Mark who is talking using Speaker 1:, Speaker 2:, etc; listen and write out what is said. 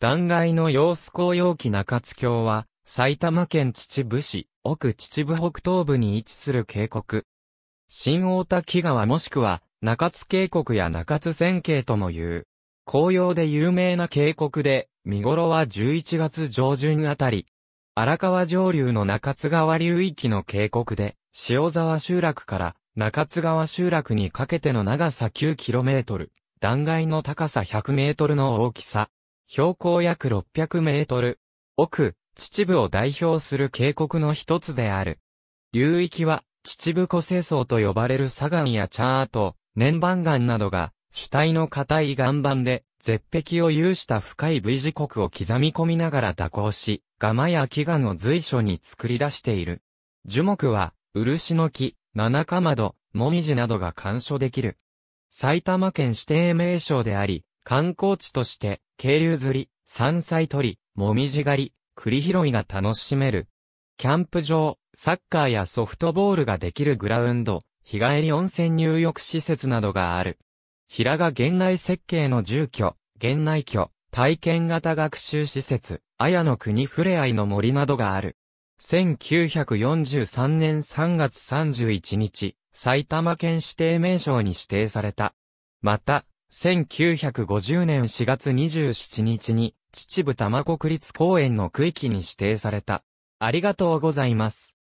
Speaker 1: 断崖の様子紅葉期中津峡は、埼玉県秩父市、奥秩父北東部に位置する渓谷。新大田木川もしくは、中津渓谷や中津線渓とも言う。紅葉で有名な渓谷で、見頃は11月上旬あたり。荒川上流の中津川流域の渓谷で、塩沢集落から中津川集落にかけての長さ 9km、断崖の高さ 100m の大きさ、標高約600メートル。奥、秩父を代表する渓谷の一つである。流域は、秩父湖清層と呼ばれる砂岩やチャート、年番岩などが、主体の硬い岩盤で、絶壁を有した深い V 字国を刻み込みながら蛇行し、ガマや木岩を随所に作り出している。樹木は、漆の木、七かまど、もみじなどが干渉できる。埼玉県指定名称であり、観光地として、渓流釣り、山菜取り、もみじ狩り、栗拾いが楽しめる。キャンプ場、サッカーやソフトボールができるグラウンド、日帰り温泉入浴施設などがある。平賀現内設計の住居、現内居、体験型学習施設、綾の国ふれあいの森などがある。1943年3月31日、埼玉県指定名称に指定された。また、1950年4月27日に、秩父多摩国立公園の区域に指定された。ありがとうございます。